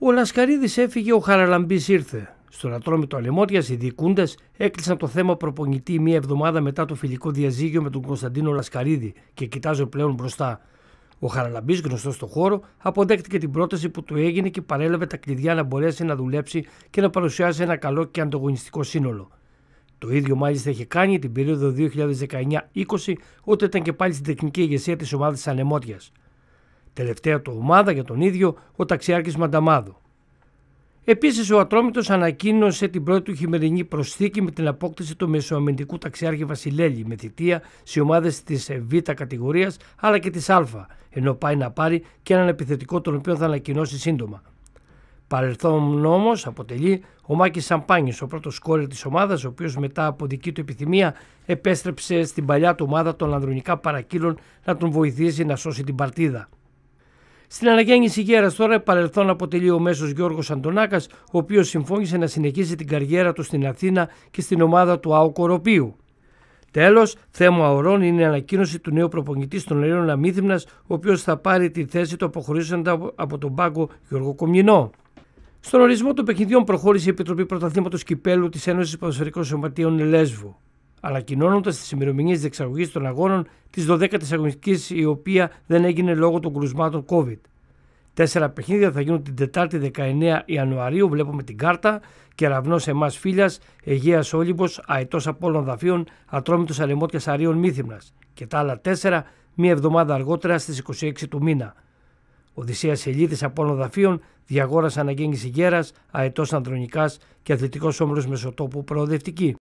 Ο Λασκαρίδης έφυγε, ο Χαραλαμπής ήρθε. Στον ατρόμητο Αλεμότια, οι διοικούντες έκλεισαν το θέμα προπονητή μία εβδομάδα μετά το φιλικό διαζύγιο με τον Κωνσταντίνο Λασκαρίδη και κοιτάζω πλέον μπροστά. Ο Χαραλαμπής, γνωστός στο χώρο, αποδέχτηκε την πρόταση που του έγινε και παρέλαβε τα κλειδιά να μπορέσει να δουλέψει και να παρουσιάσει ένα καλό και ανταγωνιστικό σύνολο. Το ίδιο μάλιστα είχε κάνει την περίοδο 2019-20 όταν ήταν και πάλι στην τεχνική ηγεσία της ομάδας Ανεμότια τελευταία του ομάδα για τον ίδιο ο ταξιάρχης Μανταμάδου. Επίσης, ο Ατρόμητος ανακοίνωσε την πρώτη του χειμερινή προσθήκη με την απόκτηση του μεσοαμυντικού ταξιάρχη Βασιλέλη με θητεία σε ομάδες της Β κατηγορίας αλλά και της Α, ενώ πάει να πάρει και έναν επιθετικό τον οποίο θα ανακοινώσει σύντομα. Παρελθόν όμως αποτελεί ο Μάκης Σαμπάνη, ο πρώτος κόρη της ομάδας, ο οποίος μετά από δική του επιθυμία επέστρεψε στην παλιά του ομάδα των ανδρονικά παρακύλων να τον βοηθήσει να σώσει την παρτίδα. Στην αναγέννηση γέρας τώρα, παρελθόν αποτελεί ο μέσος Γιώργος Αντωνάκας, ο οποίος συμφώνησε να συνεχίσει την καριέρα του στην Αθήνα και στην ομάδα του ΑΟ Κοροπίου. Τέλος, θέμα ορών είναι η ανακοίνωση του νέου προπονητή των Ελλήνων Αμύθυμνα, ο οποίος θα πάρει τη θέση του αποχωρήσοντα από τον πάγκο Γιώργο Κομινό. Στον ορισμό των παιχνιδιών προχώρησε η Επιτροπή Πρωταθλήματος Κυπέλου της Ένωσης Ποδοσφαιρικών Σωματείων Λέσβου ανακοινώνοντας τις ημερομηνίες διεξαγωγή των αγώνων της 12η αγωνιστικής, η οποία δεν έγινε λόγω των κρουσμάτων COVID. Τέσσερα παιχνίδια θα γίνουν την Τετάρτη 19 Ιανουαρίου, βλέπουμε την κάρτα. Κεραυνό Εμάς Φίλιας, Αιγαίας Όλυμπος, Αετός Απόλων Δαφείων, Ατρόμητος Αλεμότια Αρίων Μύθυμνα. Και τα άλλα τέσσερα μία εβδομάδα αργότερα στις 26 του μήνα. Οδυσσέας Ελίδη Απόλων Δαφείων, Διαγόρα Αναγέννηση Γέρας, Αετός Ανδρονικάς και Αθλητικός Όμιλο Μεσοτόπου Προοδευτική.